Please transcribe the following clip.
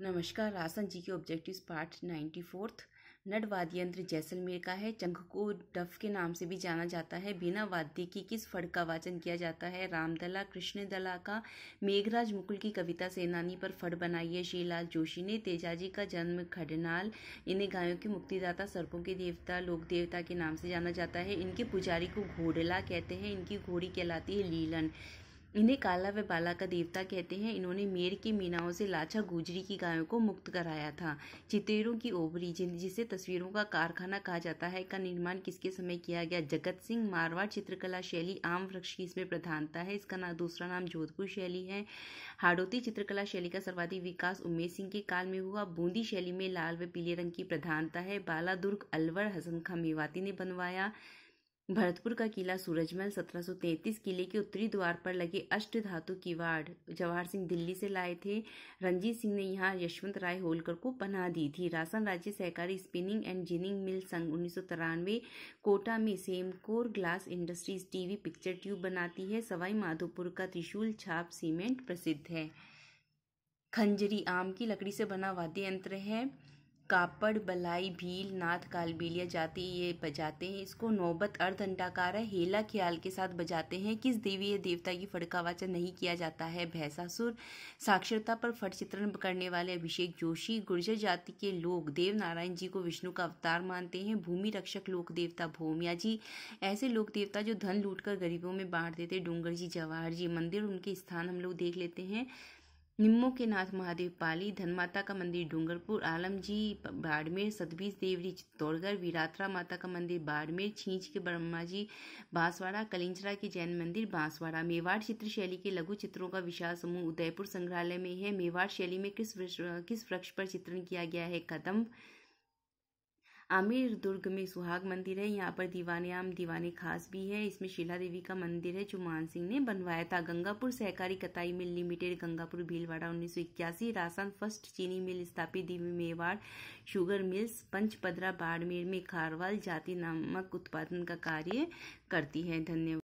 नमस्कार राशन जी के ऑब्जेक्टिव्स पार्ट नाइन्टी फोर्थ नट वाद्य यंत्र जैसलमेर का है चंख को डफ के नाम से भी जाना जाता है बिना वाद्य की किस फड़ का वाचन किया जाता है रामदला कृष्ण दला का मेघराज मुकुल की कविता सेनानी पर फड़ बनाई है श्रीलाल जोशी ने तेजाजी का जन्म खडनाल इन्हें गायों के मुक्तिदाता सर्पों के देवता लोक देवता के नाम से जाना जाता है इनके पुजारी को घोड़ला कहते हैं इनकी घोड़ी कहलाती है लीलन इन्हें काला व बाला का देवता कहते हैं इन्होंने मेर के मीनाओं से लाछा गुजरी की गायों को मुक्त कराया था चितेरों की ओबरी जिसे तस्वीरों का कारखाना कहा जाता है का निर्माण किसके समय किया गया जगत सिंह मारवाड़ चित्रकला शैली आम वृक्ष की इसमें प्रधानता है इसका ना दूसरा नाम जोधपुर शैली है हाडोती चित्रकला शैली का सर्वाधिक विकास उमेश सिंह के काल में हुआ बूंदी शैली में लाल व पीले रंग की प्रधानता है दुर्ग अलवर हसन खां मेवाती ने बनवाया भरतपुर का किला सौ 1733 किले के उत्तरी द्वार पर लगे अष्ट धातु किवाड़ जवाहर सिंह दिल्ली से लाए थे रंजीत सिंह ने यहाँ यशवंत राय होलकर को पनाह दी थी राजस्थान राज्य सहकारी स्पिनिंग एंड जिनिंग मिल संघ उन्नीस कोटा में Semcor glass industries TV picture tube बनाती है सवाई माधोपुर का त्रिशूल छाप सीमेंट प्रसिद्ध है खंजरी आम की लकड़ी से बना वाद्य यंत्र है कापड़ बलाई भील नाथ कालबेलिया जाति ये बजाते हैं इसको नौबत अर्ध अंडाकार हेला ख्याल के साथ बजाते हैं किस देवी या देवता की फड़का वाचन नहीं किया जाता है भैंसासुर साक्षरता पर फट चित्रण करने वाले अभिषेक जोशी गुर्जर जाति के लोग देव नारायण जी को विष्णु का अवतार मानते हैं भूमि रक्षक लोक देवता भूमिया जी ऐसे लोक देवता जो धन लूट गरीबों में बांट देते डोंगर जी जवाहर जी मंदिर उनके स्थान हम लोग देख लेते हैं निम्मो के नाथ महादेव पाली धनमाता का मंदिर डूंगरपुर आलमजी बाड़मेर सतबीज देवरी चित्तौड़गढ़ वीरात्रा माता का मंदिर बाड़मेर छींच के ब्रह्मा जी बांसवाड़ा कलिंजरा के जैन मंदिर बांसवाड़ा मेवाड़ चित्र शैली के लघु चित्रों का विशाल समूह उदयपुर संग्रहालय में है मेवाड़ शैली में किस किस वृक्ष पर चित्रण किया गया है कदम आमिर दुर्ग में सुहाग मंदिर है यहाँ पर दीवाने आम दीवाने खास भी है इसमें शिला देवी का मंदिर है जो मान सिंह ने बनवाया था गंगापुर सहकारी कताई मिल लिमिटेड गंगापुर भीलवाड़ा उन्नीस सौ इक्यासी रासन फर्स्ट चीनी मिल स्थापित दीवी मेवाड़ शुगर मिल्स पंचपदरा बाड़मेर में खारवाल जाति नामक उत्पादन का कार्य करती है धन्यवाद